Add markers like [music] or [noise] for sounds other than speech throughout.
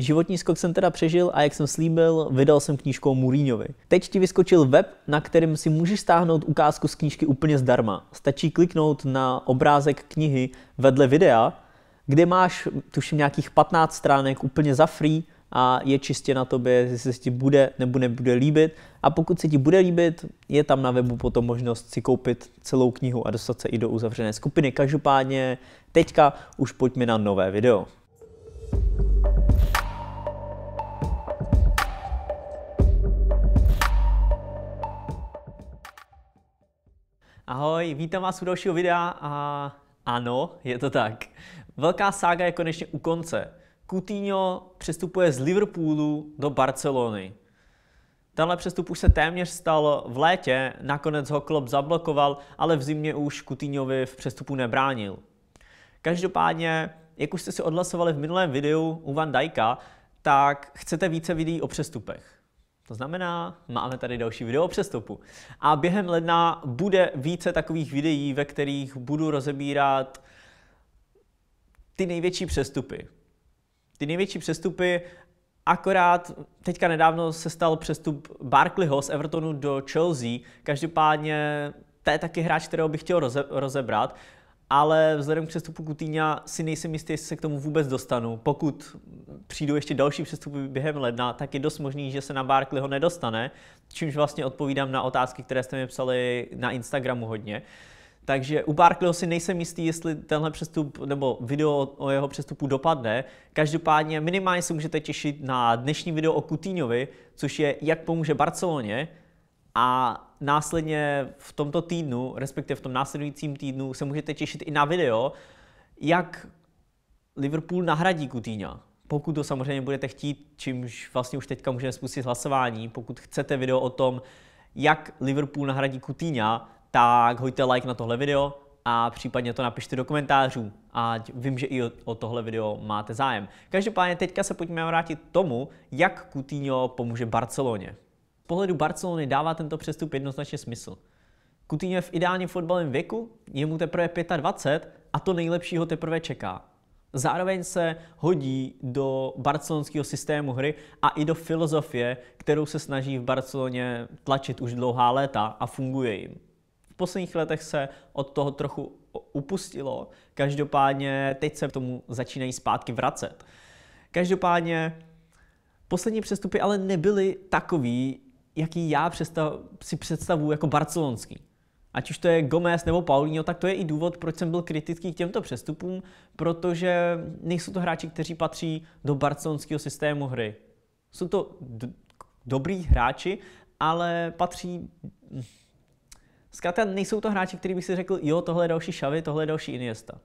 Životní skok jsem teda přežil a jak jsem slíbil, vydal jsem knížku o Mourinhovi. Teď ti vyskočil web, na kterém si můžeš stáhnout ukázku z knížky úplně zdarma. Stačí kliknout na obrázek knihy vedle videa, kde máš tuším nějakých 15 stránek úplně za free a je čistě na tobě, jestli se ti bude nebo nebude líbit. A pokud se ti bude líbit, je tam na webu potom možnost si koupit celou knihu a dostat se i do uzavřené skupiny. Každopádně teďka už pojďme na nové video. Ahoj, vítám vás u dalšího videa a ano, je to tak. Velká sága je konečně u konce. Coutinho přestupuje z Liverpoolu do Barcelony. Tenhle přestup už se téměř stal v létě, nakonec ho Klopp zablokoval, ale v zimě už Coutinhovi v přestupu nebránil. Každopádně, jak už jste si odhlasovali v minulém videu u Van Dijka, tak chcete více videí o přestupech. To znamená, máme tady další video o přestupu. A během ledna bude více takových videí, ve kterých budu rozebírat ty největší přestupy. Ty největší přestupy, akorát teďka nedávno se stal přestup Barkleyho z Evertonu do Chelsea. Každopádně to je taky hráč, kterého bych chtěl roze, rozebrat ale vzhledem k přestupu Kutýňa si nejsem jistý, jestli se k tomu vůbec dostanu. Pokud přijdou ještě další přestupy během ledna, tak je dost možný, že se na ho nedostane, čímž vlastně odpovídám na otázky, které jste mi psali na Instagramu hodně. Takže u Barkleyho si nejsem jistý, jestli tenhle přestup nebo video o jeho přestupu dopadne. Každopádně minimálně se můžete těšit na dnešní video o Kutýňovi, což je jak pomůže Barceloně, a následně v tomto týdnu, respektive v tom následujícím týdnu, se můžete těšit i na video, jak Liverpool nahradí Kutýňa. Pokud to samozřejmě budete chtít, čímž vlastně už teďka můžeme spustit hlasování, pokud chcete video o tom, jak Liverpool nahradí Kutýňa, tak hojte like na tohle video a případně to napište do komentářů, A vím, že i o, tohle video máte zájem. Každopádně teďka se pojďme vrátit tomu, jak Kutýňo pomůže Barceloně pohledu Barcelony dává tento přestup jednoznačně smysl. Coutinho je v ideálním fotbalovém věku, je mu teprve 25 a to nejlepšího teprve čeká. Zároveň se hodí do barcelonského systému hry a i do filozofie, kterou se snaží v Barceloně tlačit už dlouhá léta a funguje jim. V posledních letech se od toho trochu upustilo, každopádně teď se k tomu začínají zpátky vracet. Každopádně poslední přestupy ale nebyly takový, jaký já představ, si představuji jako barcelonský. Ať už to je Gomez nebo Paulinho, tak to je i důvod, proč jsem byl kritický k těmto přestupům, protože nejsou to hráči, kteří patří do barcelonského systému hry. Jsou to d- dobrý hráči, ale patří... Hm, zkrátka nejsou to hráči, který bych si řekl, jo, tohle je další Xavi, tohle je další Iniesta.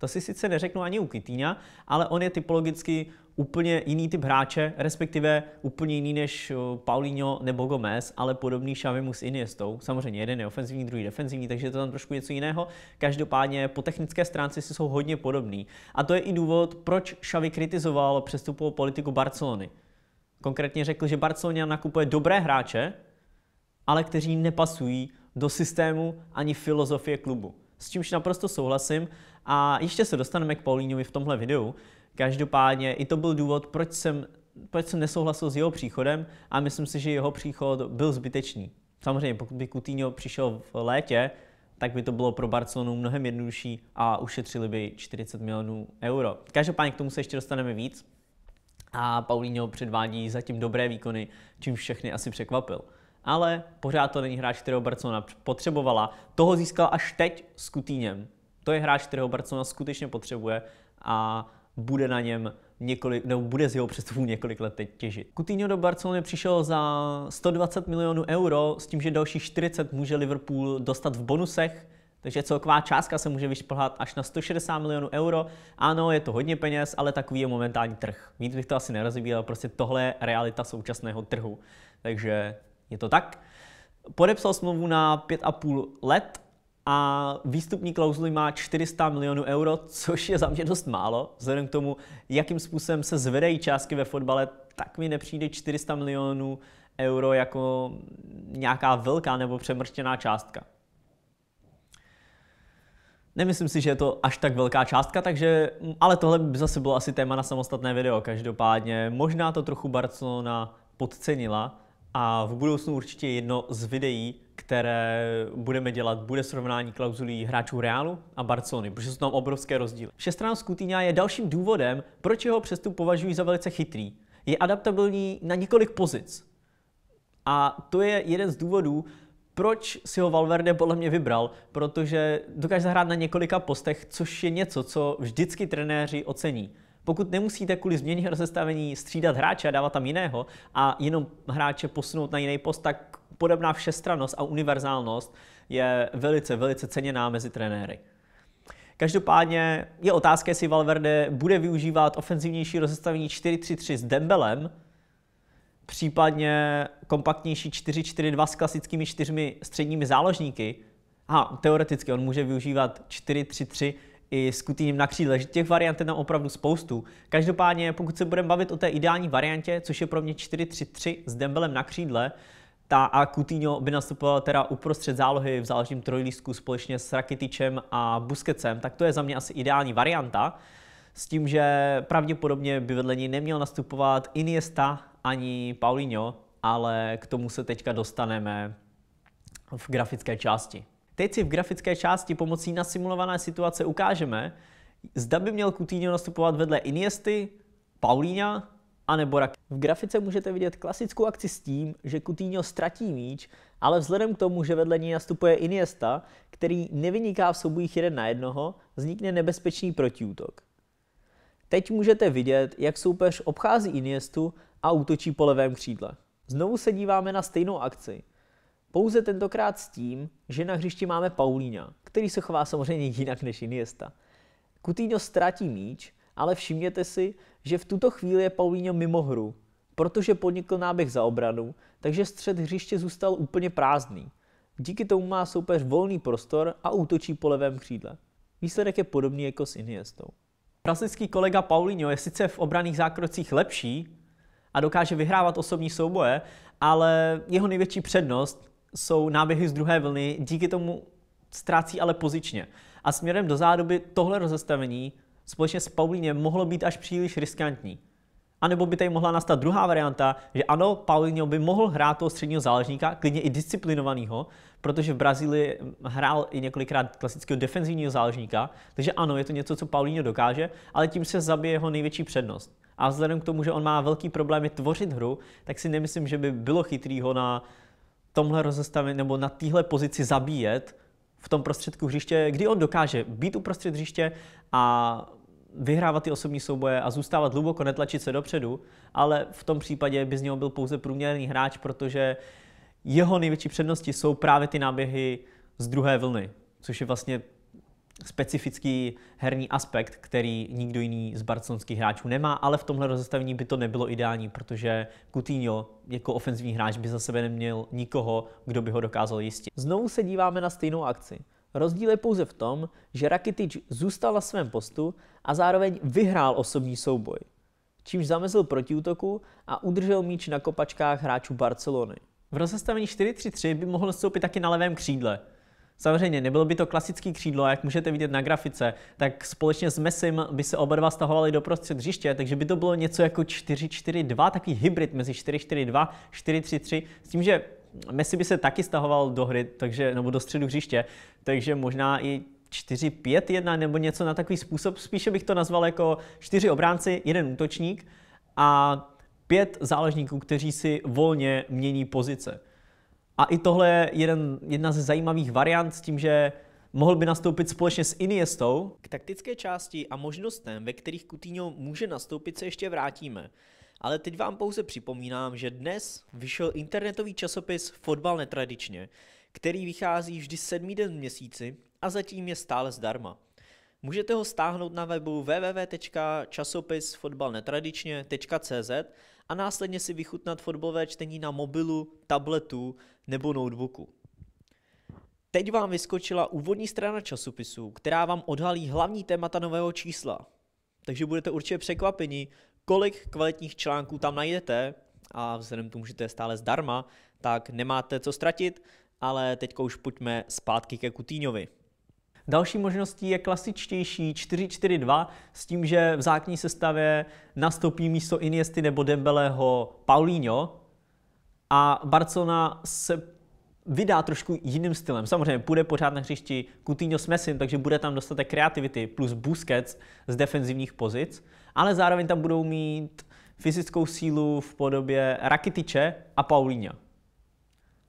To si sice neřeknu ani u Kytýňa, ale on je typologicky úplně jiný typ hráče, respektive úplně jiný než eh, Paulinho nebo Gomez, ale podobný Xavimu s Iniestou. Samozřejmě jeden je ofenzivní, druhý defenzivní, takže je to tam trošku něco jiného. Každopádně po technické stránce si jsou hodně podobný. A to je i důvod, proč Xavi kritizoval přestupovou politiku Barcelony. Konkrétně řekl, že Barcelona nakupuje dobré hráče, ale kteří nepasují do systému ani filozofie klubu. S čímž naprosto souhlasím a ještě se dostaneme k Paulíňovi v tomhle videu. Každopádně i to byl důvod, proč jsem, proč jsem nesouhlasil s jeho příchodem a myslím si, že jeho příchod byl zbytečný. Samozřejmě, pokud by Coutinho přišel v létě, tak by to bylo pro Barcelonu mnohem jednodušší a ušetřili by 40 milionů euro. Každopádně k tomu se ještě dostaneme víc a Paulinho předvádí zatím dobré výkony, čím všechny asi překvapil ale pořád to není hráč, kterého Barcelona potřebovala. Toho získal až teď s Kutýněm. To je hráč, kterého Barcelona skutečně potřebuje a bude na něm několik, nebo bude z jeho přestupu několik let teď těžit. Coutinho do Barcelony přišel za 120 milionů euro s tím, že další 40 může Liverpool dostat v bonusech, takže celková částka se může vyšplhat až na 160 milionů euro. Ano, je to hodně peněz, ale takový je momentální trh. Víc bych to asi nerozvíjel, prostě tohle je realita současného trhu. Takže je to tak? Podepsal smlouvu na 5,5 let a výstupní klauzuly má 400 milionů euro, což je za mě dost málo. Vzhledem k tomu, jakým způsobem se zvedají částky ve fotbale, tak mi nepřijde 400 milionů euro jako nějaká velká nebo přemrštěná částka. Nemyslím si, že je to až tak velká částka, takže, ale tohle by zase bylo asi téma na samostatné video. Každopádně možná to trochu Barcelona podcenila, a v budoucnu určitě jedno z videí, které budeme dělat, bude srovnání klauzulí hráčů Realu a Barcelony, protože jsou tam obrovské rozdíly. Všestranost Kutýňa je dalším důvodem, proč jeho přestup považují za velice chytrý. Je adaptabilní na několik pozic. A to je jeden z důvodů, proč si ho Valverde podle mě vybral, protože dokáže zahrát na několika postech, což je něco, co vždycky trenéři ocení. Pokud nemusíte kvůli změně [laughs] rozestavení střídat hráče a dávat tam jiného a jenom hráče posunout na jiný post, tak podobná všestrannost a univerzálnost je velice, velice ceněná mezi trenéry. Každopádně je otázka, jestli Valverde bude využívat ofenzivnější rozestavení 4-3-3 s Dembelem, případně kompaktnější 4-4-2 s klasickými čtyřmi středními záložníky. A teoreticky on může využívat 4-3-3 i s kutýním na křídle, že těch variant je tam opravdu spoustu. Každopádně, pokud se budeme bavit o té ideální variantě, což je pro mě 4-3-3 s Dembelem na křídle, ta a Coutinho by nastupoval teda uprostřed zálohy v záložním trojlístku společně s Rakitičem a Buskecem, tak to je za mě asi ideální varianta. S tím, že pravděpodobně by vedle něj neměl nastupovat Iniesta ani Paulinho, ale k tomu se teďka dostaneme v grafické části. Teď si v grafické části pomocí nasimulované situace ukážeme, zda by měl Coutinho nastupovat vedle Iniesty, Paulína a nebo Raky. V grafice můžete vidět klasickou akci s tím, že Coutinho ztratí míč, ale vzhledem k tomu, že vedle něj nastupuje Iniesta, který nevyniká v soubojích jeden na jednoho, vznikne nebezpečný protiútok. Teď můžete vidět, jak soupeř obchází Iniestu a útočí po levém křídle. Znovu se díváme na stejnou akci – pouze tentokrát s tím, že na hřišti máme Paulína, který se chová samozřejmě jinak než Iniesta. Kutýňo ztratí míč, ale všimněte si, že v tuto chvíli je Paulíňo mimo hru, protože podnikl náběh za obranu, takže střed hřiště zůstal úplně prázdný. Díky tomu má soupeř volný prostor a útočí po levém křídle. Výsledek je podobný jako s Iniestou. Brazilský kolega Paulinho je sice v obraných zákrocích lepší a dokáže vyhrávat osobní souboje, ale jeho největší přednost jsou náběhy z druhé vlny, díky tomu ztrácí ale pozičně. A směrem do zádoby tohle rozestavení společně s Paulíně mohlo být až příliš riskantní. A nebo by tady mohla nastat druhá varianta, že ano, Paulinho by mohl hrát toho středního záležníka, klidně i disciplinovaného, protože v Brazílii hrál i několikrát klasického defenzivního záležníka, takže ano, je to něco, co Paulinho dokáže, ale tím se zabije jeho největší přednost. A vzhledem k tomu, že on má velký problémy tvořit hru, tak si nemyslím, že by bylo chytrý ho na tomhle rozestavení nebo na téhle pozici zabíjet v tom prostředku hřiště, kdy on dokáže být uprostřed hřiště a vyhrávat ty osobní souboje a zůstávat hluboko, netlačit se dopředu, ale v tom případě by z něho byl pouze průměrný hráč, protože jeho největší přednosti jsou právě ty náběhy z druhé vlny, což je vlastně specifický herní aspekt, který nikdo jiný z barcelonských hráčů nemá, ale v tomhle rozestavení by to nebylo ideální, protože Coutinho jako ofenzivní hráč by za sebe neměl nikoho, kdo by ho dokázal jistit. Znovu se díváme na stejnou akci. Rozdíl je pouze v tom, že Rakitic zůstal na svém postu a zároveň vyhrál osobní souboj, čímž zamezil protiútoku a udržel míč na kopačkách hráčů Barcelony. V rozestavení 4-3-3 by mohl nastoupit taky na levém křídle, Samozřejmě nebylo by to klasický křídlo, jak můžete vidět na grafice, tak společně s Mesim by se oba dva stahovali do prostřed hřiště, takže by to bylo něco jako 4-4-2, takový hybrid mezi 4-4-2, 4-3-3, s tím, že Messi by se taky stahoval do hry, takže, nebo do středu hřiště, takže možná i 4-5-1 nebo něco na takový způsob. Spíše bych to nazval jako 4 obránci, jeden útočník a pět záležníků, kteří si volně mění pozice. A i tohle je jeden, jedna ze zajímavých variant s tím, že mohl by nastoupit společně s Iniestou. K taktické části a možnostem, ve kterých Coutinho může nastoupit, se ještě vrátíme. Ale teď vám pouze připomínám, že dnes vyšel internetový časopis Fotbal netradičně, který vychází vždy sedmý den v měsíci a zatím je stále zdarma. Můžete ho stáhnout na webu www.časopisfotbalnetradičně.cz a následně si vychutnat fotbalové čtení na mobilu, tabletu nebo notebooku. Teď vám vyskočila úvodní strana časopisu, která vám odhalí hlavní témata nového čísla. Takže budete určitě překvapeni, kolik kvalitních článků tam najdete a vzhledem k tomu, že to je stále zdarma, tak nemáte co ztratit, ale teďka už pojďme zpátky ke Kutýňovi. Další možností je klasičtější 4-4-2 s tím, že v základní sestavě nastoupí místo Iniesty nebo Dembeleho Paulinho a Barcelona se vydá trošku jiným stylem. Samozřejmě půjde pořád na hřišti Coutinho s Messim, takže bude tam dostatek kreativity plus Busquets z defenzivních pozic, ale zároveň tam budou mít fyzickou sílu v podobě Rakitiče a Paulinho.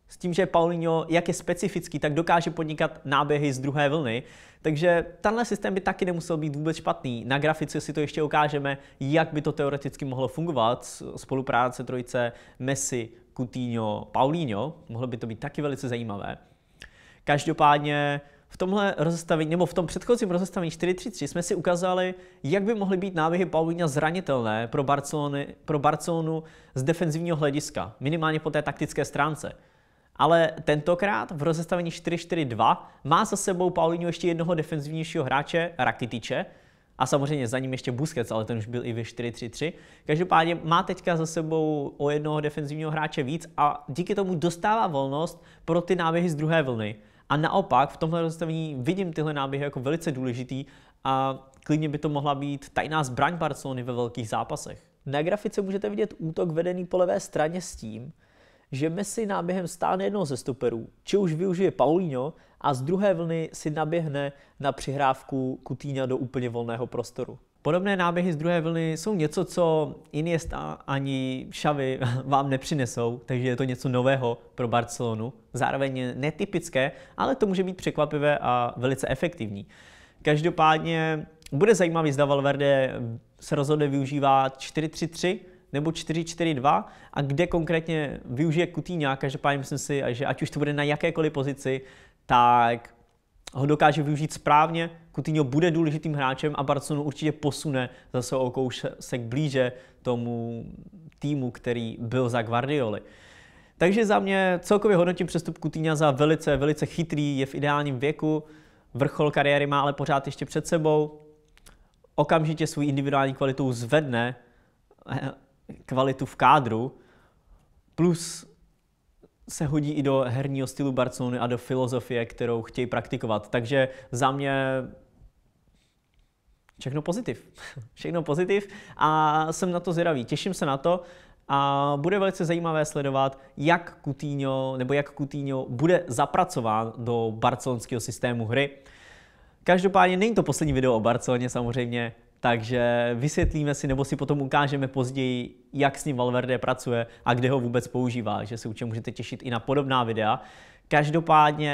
S tím, že Paulinho, jak je specifický, tak dokáže podnikat náběhy z druhé vlny. Takže tenhle systém by taky nemusel být vůbec špatný. Na grafice si to ještě ukážeme, jak by to teoreticky mohlo fungovat. Spolupráce trojice Messi, Coutinho, Paulinho. Mohlo by to být taky velice zajímavé. Každopádně v tomhle rozestavení, nebo v tom předchozím rozestavení 4-3-3 jsme si ukázali, jak by mohly být náběhy Paulina zranitelné pro, Barcelony, pro Barcelonu z defenzivního hlediska, minimálně po té taktické stránce ale tentokrát v rozestavení 4-4-2 má za sebou Paulinho ještě jednoho defenzivnějšího hráče, Rakitiče, a samozřejmě za ním ještě Busquets, ale ten už byl i ve 4-3-3. Každopádně má teďka za sebou o jednoho defenzivního hráče víc a díky tomu dostává volnost pro ty náběhy z druhé vlny. A naopak v tomhle rozstavení vidím tyhle náběhy jako velice důležitý a klidně by to mohla být tajná zbraň Barcelony ve velkých zápasech. Na grafice můžete vidět útok vedený po levé straně s tím, že Messi náběhem stáne jednoho ze stoperů, či už využije Paulinho a z druhé vlny si naběhne na přihrávku Kutýňa do úplně volného prostoru. Podobné náběhy z druhé vlny jsou něco, co Iniesta ani Xavi [laughs] vám nepřinesou, takže je to něco nového pro Barcelonu. Zároveň netypické, ale to může být překvapivé a velice efektivní. Každopádně bude zajímavý, zda Valverde se rozhodne využívat 4-3-3, nebo 4-4-2 a kde konkrétně využije Kutýňa, každopádně myslím si, že ať už to bude na jakékoliv pozici, tak ho dokáže využít správně, Kutýňo bude důležitým hráčem a Barcelona určitě posune zase o kousek blíže tomu týmu, který byl za Guardioli. Takže za mě celkově hodnotím přestup Kutýňa za velice, velice chytrý, je v ideálním věku, vrchol kariéry má ale pořád ještě před sebou, okamžitě svou individuální kvalitou zvedne kvalitu v kádru, plus se hodí i do herního stylu Barcelony a do filozofie, kterou chtějí praktikovat. Takže za mě všechno pozitiv. [laughs] všechno pozitiv a jsem na to zvědavý. Těším se na to a bude velice zajímavé sledovat, jak Coutinho, nebo jak Coutinho bude zapracován do barcelonského systému hry. Každopádně není to poslední video o Barceloně samozřejmě, takže vysvětlíme si nebo si potom ukážeme později, jak s ním Valverde pracuje a kde ho vůbec používá, že se určitě můžete těšit i na podobná videa. Každopádně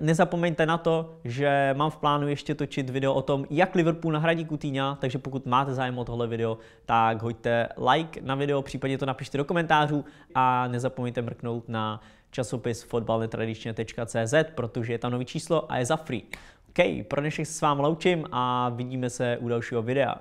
nezapomeňte na to, že mám v plánu ještě točit video o tom, jak Liverpool nahradí Coutinho, takže pokud máte zájem o tohle video, tak hoďte like na video, případně to napište do komentářů a nezapomeňte mrknout na časopis fotbalnetradičně.cz, protože je tam nový číslo a je za free. OK, pro dnešek se s vámi loučím a vidíme se u dalšího videa.